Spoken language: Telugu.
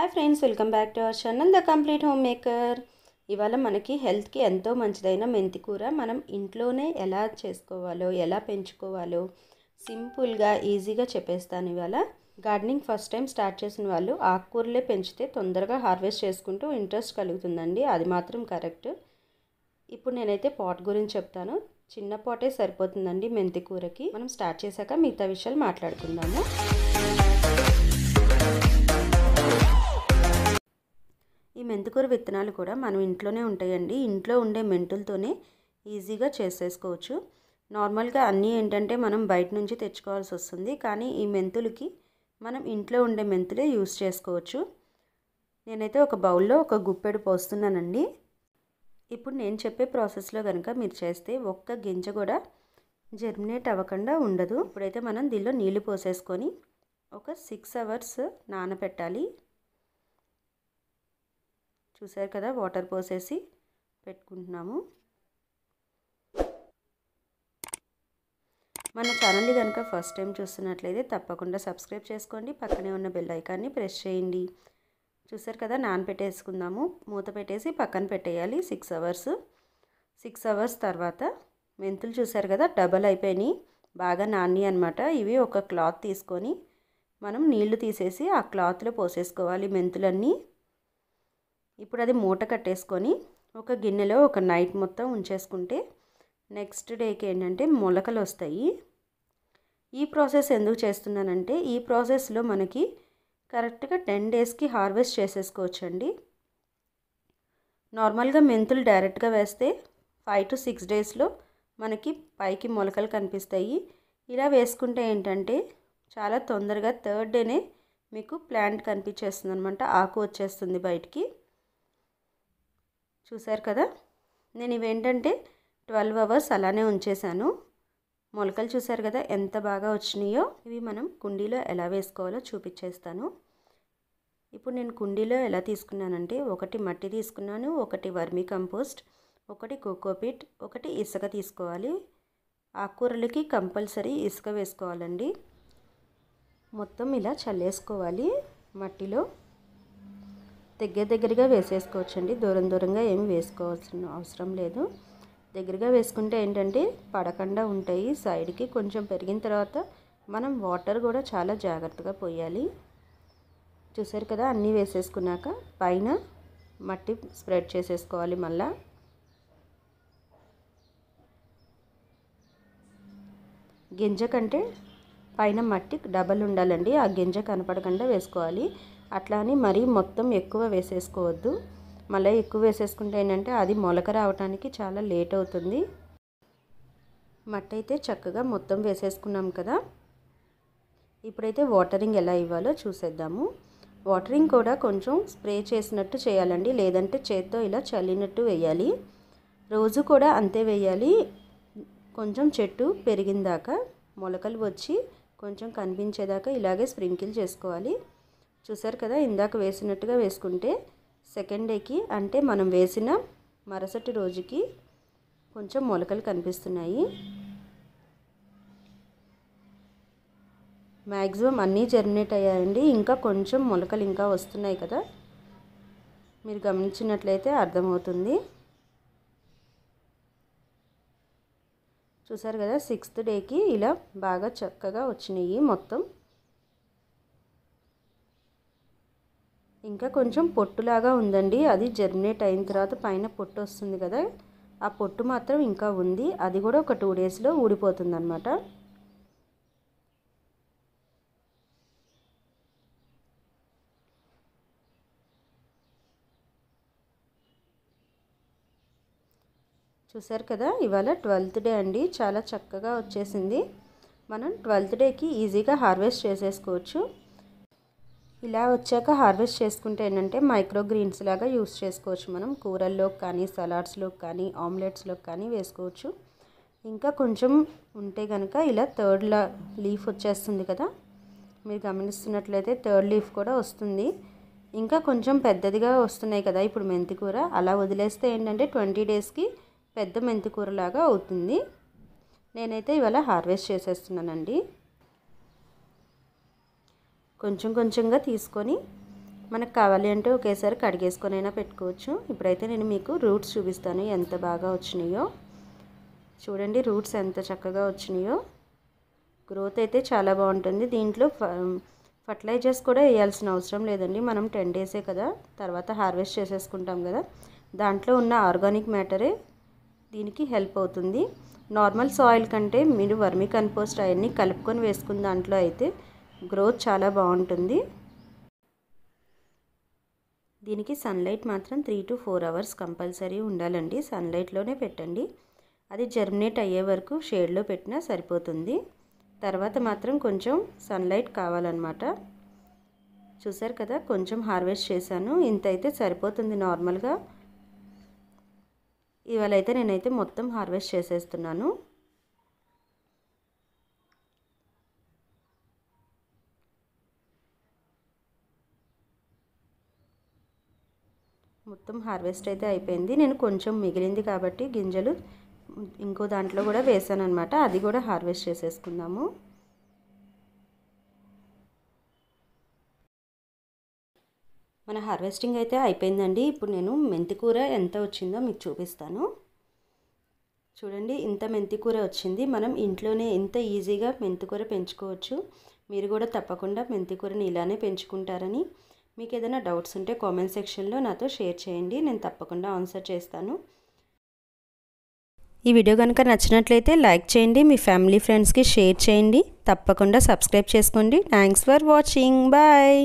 hi friends welcome back to our channel the complete home maker ఇవాళ మనకి హెల్త్కి ఎంతో మంచిదైన మెంతి కూర మనం ఇంట్లోనే ఎలా చేసుకోవాలో ఎలా పెంచుకోవాలో సింపుల్గా ఈజీగా చెప్పేస్తాను ఇవాళ గార్డెనింగ్ ఫస్ట్ టైం స్టార్ట్ చేసిన వాళ్ళు ఆకుకూరలే పెంచితే తొందరగా హార్వెస్ట్ చేసుకుంటూ ఇంట్రెస్ట్ కలుగుతుందండి అది మాత్రం కరెక్ట్ ఇప్పుడు నేనైతే పాట్ గురించి చెప్తాను చిన్న పాటే సరిపోతుందండి మెంతి కూరకి మనం స్టార్ట్ చేశాక మిగతా విషయాలు మాట్లాడుకుందాము ఈ మెంతికూర విత్తనాలు కూడా మనం ఇంట్లోనే ఉంటాయండి ఇంట్లో ఉండే మెంతులతోనే ఈజీగా చేసేసుకోవచ్చు నార్మల్గా అన్నీ ఏంటంటే మనం బయట నుంచి తెచ్చుకోవాల్సి వస్తుంది కానీ ఈ మెంతులకి మనం ఇంట్లో ఉండే మెంతులే యూస్ చేసుకోవచ్చు నేనైతే ఒక బౌల్లో ఒక గుప్పెడు పోస్తున్నానండి ఇప్పుడు నేను చెప్పే ప్రాసెస్లో కనుక మీరు చేస్తే ఒక్క గింజ కూడా జర్మినేట్ అవ్వకుండా ఉండదు ఇప్పుడైతే మనం దీనిలో నీళ్లు పోసేసుకొని ఒక సిక్స్ అవర్స్ నానబెట్టాలి చూసారు కదా వాటర్ పోసేసి పెట్టుకుంటున్నాము మన ఛానల్ని కనుక ఫస్ట్ టైం చూస్తున్నట్లయితే తప్పకుండా సబ్స్క్రైబ్ చేసుకోండి పక్కనే ఉన్న బెల్ ఐకాన్ని ప్రెస్ చేయండి చూసారు కదా నానపెట్టేసుకుందాము మూత పెట్టేసి పక్కన పెట్టేయాలి సిక్స్ అవర్స్ సిక్స్ అవర్స్ తర్వాత మెంతులు చూసారు కదా డబల్ అయిపోయినాయి బాగా నాని అనమాట ఇవి ఒక క్లాత్ తీసుకొని మనం నీళ్లు తీసేసి ఆ క్లాత్లో పోసేసుకోవాలి మెంతులన్నీ ఇప్పుడు అది మూట కట్టేసుకొని ఒక గిన్నెలో ఒక నైట్ మొత్తం ఉంచేసుకుంటే నెక్స్ట్ డేకి ఏంటంటే మొలకలు వస్తాయి ఈ ప్రాసెస్ ఎందుకు చేస్తున్నానంటే ఈ ప్రాసెస్లో మనకి కరెక్ట్గా టెన్ డేస్కి హార్వెస్ట్ చేసేసుకోవచ్చు అండి నార్మల్గా మెంతులు డైరెక్ట్గా వేస్తే ఫైవ్ టు సిక్స్ డేస్లో మనకి పైకి మొలకలు కనిపిస్తాయి ఇలా వేసుకుంటే ఏంటంటే చాలా తొందరగా థర్డ్ డేనే మీకు ప్లాంట్ కనిపించేస్తుంది అనమాట ఆకు వచ్చేస్తుంది బయటికి చూశారు కదా నేను ఇవేంటంటే ట్వెల్వ్ అవర్స్ అలానే ఉంచేశాను మొలకలు చూశారు కదా ఎంత బాగా వచ్చినాయో ఇవి మనం కుండీలో ఎలా వేసుకోవాలో చూపించేస్తాను ఇప్పుడు నేను కుండీలో ఎలా తీసుకున్నానంటే ఒకటి మట్టి తీసుకున్నాను ఒకటి వర్మీ కంపోస్ట్ ఒకటి కోకోపీట్ ఒకటి ఇసుక తీసుకోవాలి ఆకుకూరలకి కంపల్సరీ ఇసుక వేసుకోవాలండి మొత్తం ఇలా చల్లేసుకోవాలి మట్టిలో దగ్గర దగ్గరగా అండి దూరం దూరంగా ఏమి వేసుకోవాల్సిన అవసరం లేదు దగ్గరగా వేసుకుంటే ఏంటంటే పడకుండా ఉంటాయి సైడ్కి కొంచెం పెరిగిన తర్వాత మనం వాటర్ కూడా చాలా జాగ్రత్తగా పోయాలి చూసారు కదా అన్నీ వేసేసుకున్నాక పైన మట్టి స్ప్రెడ్ చేసేసుకోవాలి మళ్ళా గింజ కంటే పైన మట్టి డబల్ ఉండాలండి ఆ గింజ కనపడకుండా వేసుకోవాలి అట్లా అని మరీ మొత్తం ఎక్కువ వేసేసుకోవద్దు మళ్ళీ ఎక్కువ వేసేసుకుంటే ఏంటంటే అది మొలక రావడానికి చాలా లేట్ అవుతుంది మట్టి అయితే చక్కగా మొత్తం వేసేసుకున్నాం కదా ఇప్పుడైతే వాటరింగ్ ఎలా ఇవ్వాలో చూసేద్దాము వాటరింగ్ కూడా కొంచెం స్ప్రే చేసినట్టు చేయాలండి లేదంటే చేత్తో ఇలా చల్లినట్టు వేయాలి రోజు కూడా అంతే వేయాలి కొంచెం చెట్టు పెరిగిందాక మొలకలు వచ్చి కొంచెం కనిపించేదాకా ఇలాగే స్ప్రింకిల్ చేసుకోవాలి చూసారు కదా ఇందాక వేసినట్టుగా వేసుకుంటే సెకండ్ డేకి అంటే మనం వేసిన మరుసటి రోజుకి కొంచెం మొలకలు కనిపిస్తున్నాయి మ్యాక్సిమం అన్నీ జర్మినేట్ అయ్యాయండి ఇంకా కొంచెం మొలకలు ఇంకా వస్తున్నాయి కదా మీరు గమనించినట్లయితే అర్థమవుతుంది చూసారు కదా సిక్స్త్ డేకి ఇలా బాగా చక్కగా వచ్చినాయి మొత్తం ఇంకా కొంచెం పొట్టులాగా ఉందండి అది జర్మినేట్ అయిన తర్వాత పైన పొట్టు వస్తుంది కదా ఆ పొట్టు మాత్రం ఇంకా ఉంది అది కూడా ఒక టూ డేస్లో ఊడిపోతుంది అనమాట చూసారు కదా ఇవాళ ట్వెల్త్ డే అండి చాలా చక్కగా వచ్చేసింది మనం ట్వెల్త్ డేకి ఈజీగా హార్వెస్ట్ చేసేసుకోవచ్చు ఇలా వచ్చాక హార్వెస్ట్ చేసుకుంటే ఏంటంటే మైక్రో గ్రీన్స్ లాగా యూస్ చేసుకోవచ్చు మనం కూరల్లో కానీ సలాడ్స్లో కానీ ఆమ్లెట్స్లో కానీ వేసుకోవచ్చు ఇంకా కొంచెం ఉంటే కనుక ఇలా థర్డ్ లీఫ్ వచ్చేస్తుంది కదా మీరు గమనిస్తున్నట్లయితే థర్డ్ లీఫ్ కూడా వస్తుంది ఇంకా కొంచెం పెద్దదిగా వస్తున్నాయి కదా ఇప్పుడు మెంతి కూర అలా వదిలేస్తే ఏంటంటే ట్వంటీ డేస్కి పెద్ద మెంతి లాగా అవుతుంది నేనైతే ఇవాళ హార్వెస్ట్ చేసేస్తున్నానండి కొంచెం కొంచెంగా తీసుకొని మనకు కావాలి అంటే ఒకేసారి కడిగేసుకొని అయినా పెట్టుకోవచ్చు ఇప్పుడైతే నేను మీకు రూట్స్ చూపిస్తాను ఎంత బాగా వచ్చినాయో చూడండి రూట్స్ ఎంత చక్కగా వచ్చినాయో గ్రోత్ అయితే చాలా బాగుంటుంది దీంట్లో ఫర్టిలైజర్స్ కూడా వేయాల్సిన అవసరం లేదండి మనం టెన్ డేసే కదా తర్వాత హార్వెస్ట్ చేసేసుకుంటాం కదా దాంట్లో ఉన్న ఆర్గానిక్ మ్యాటరే దీనికి హెల్ప్ అవుతుంది నార్మల్ సాయిల్ కంటే మీరు వర్మీ కంపోస్ట్ అవన్నీ కలుపుకొని వేసుకున్న దాంట్లో అయితే గ్రోత్ చాలా బాగుంటుంది దీనికి సన్లైట్ మాత్రం three to four hours compulsory ఉండాలండి సన్లైట్లోనే పెట్టండి అది జర్మినేట్ అయ్యే వరకు షేడ్లో పెట్టినా సరిపోతుంది తర్వాత మాత్రం కొంచెం సన్లైట్ కావాలన్నమాట చూసారు కదా కొంచెం హార్వెస్ట్ చేశాను ఇంత అయితే సరిపోతుంది నార్మల్గా ఇవాళ అయితే నేనైతే మొత్తం హార్వెస్ట్ చేసేస్తున్నాను మొత్తం హార్వెస్ట్ అయితే అయిపోయింది నేను కొంచెం మిగిలింది కాబట్టి గింజలు ఇంకో దాంట్లో కూడా వేసాను అనమాట అది కూడా హార్వెస్ట్ చేసేసుకుందాము మన హార్వెస్టింగ్ అయితే అయిపోయిందండి ఇప్పుడు నేను మెంతికూర ఎంత వచ్చిందో మీకు చూపిస్తాను చూడండి ఇంత మెంతికూర వచ్చింది మనం ఇంట్లోనే ఎంత ఈజీగా మెంతికూర పెంచుకోవచ్చు మీరు కూడా తప్పకుండా మెంతికూరని ఇలానే పెంచుకుంటారని మీకు ఏదైనా డౌట్స్ ఉంటే కామెంట్ సెక్షన్లో నాతో షేర్ చేయండి నేను తప్పకుండా ఆన్సర్ చేస్తాను ఈ వీడియో కనుక నచ్చినట్లయితే లైక్ చేయండి మీ ఫ్యామిలీ ఫ్రెండ్స్కి షేర్ చేయండి తప్పకుండా సబ్స్క్రైబ్ చేసుకోండి థ్యాంక్స్ ఫర్ వాచింగ్ బాయ్